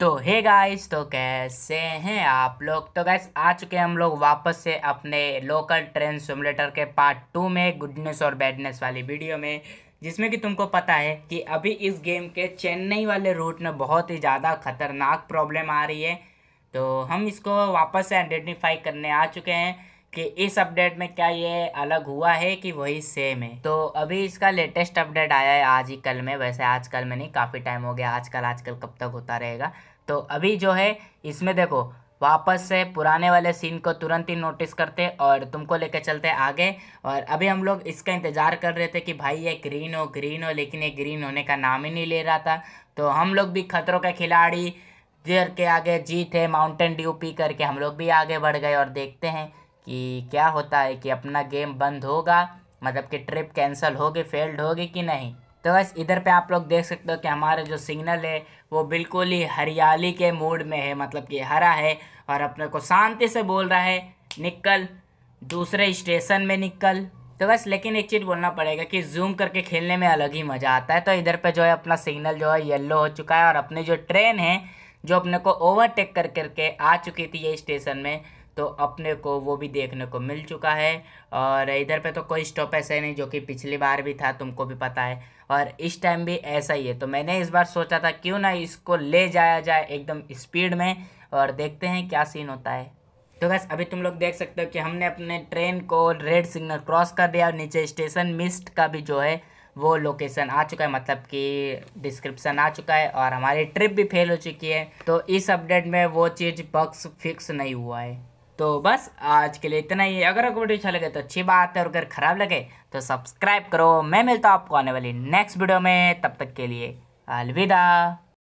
तो hey guys तो कैसे हैं आप लोग तो गैस आ चुके हैं हम लोग वापस से अपने लोकल ट्रेन सिमुलेटर के पार्ट टू में गुडनेस और बैडनेस वाली वीडियो में जिसमें कि तुमको पता है कि अभी इस गेम के चेन्नई वाले रूट में बहुत ही ज़्यादा खतरनाक प्रॉब्लम आ रही है तो हम इसको वापस से आइडेंटिफाई करने आ चुके हैं कि इस अपडेट में क्या ये अलग हुआ है कि वही सेम है तो अभी इसका लेटेस्ट अपडेट आया है आज ही कल में वैसे आजकल में नहीं काफ़ी टाइम हो गया आजकल आजकल कब तक होता रहेगा तो अभी जो है इसमें देखो वापस से पुराने वाले सीन को तुरंत ही नोटिस करते और तुमको लेकर चलते आगे और अभी हम लोग इसका इंतज़ार कर रहे थे कि भाई ये ग्रीन हो ग्रीन हो लेकिन ये ग्रीन होने का नाम ही नहीं ले रहा था तो हम लोग भी खतरों के खिलाड़ी देर के आगे जीत है माउंटेन ड्यू पी करके हम लोग भी आगे बढ़ गए और देखते हैं कि क्या होता है कि अपना गेम बंद होगा मतलब कि ट्रिप कैंसिल होगी फेल्ड होगी कि नहीं तो बस इधर पे आप लोग देख सकते हो कि हमारा जो सिग्नल है वो बिल्कुल ही हरियाली के मूड में है मतलब कि हरा है और अपने को शांति से बोल रहा है निकल दूसरे स्टेशन में निकल तो बस लेकिन एक चीज़ बोलना पड़ेगा कि जूम करके खेलने में अलग ही मज़ा आता है तो इधर पे जो है अपना सिग्नल जो है येल्लो हो चुका है और अपनी जो ट्रेन है जो अपने को ओवरटेक कर करके आ चुकी थी ये स्टेशन में तो अपने को वो भी देखने को मिल चुका है और इधर पे तो कोई स्टॉप ऐसा ही नहीं जो कि पिछली बार भी था तुमको भी पता है और इस टाइम भी ऐसा ही है तो मैंने इस बार सोचा था क्यों ना इसको ले जाया जाए एकदम स्पीड में और देखते हैं क्या सीन होता है तो बस अभी तुम लोग देख सकते हो कि हमने अपने ट्रेन को रेड सिग्नल क्रॉस कर दिया और नीचे स्टेशन मिस्ट का भी जो है वो लोकेशन आ चुका है मतलब कि डिस्क्रिप्शन आ चुका है और हमारी ट्रिप भी फेल हो चुकी है तो इस अपडेट में वो चीज़ बक्स फिक्स नहीं हुआ है तो बस आज के लिए इतना ही अगर आपको वीडियो अच्छा लगे तो अच्छी बात है और अगर ख़राब लगे तो सब्सक्राइब करो मैं मिलता हूँ आपको आने वाली नेक्स्ट वीडियो में तब तक के लिए अलविदा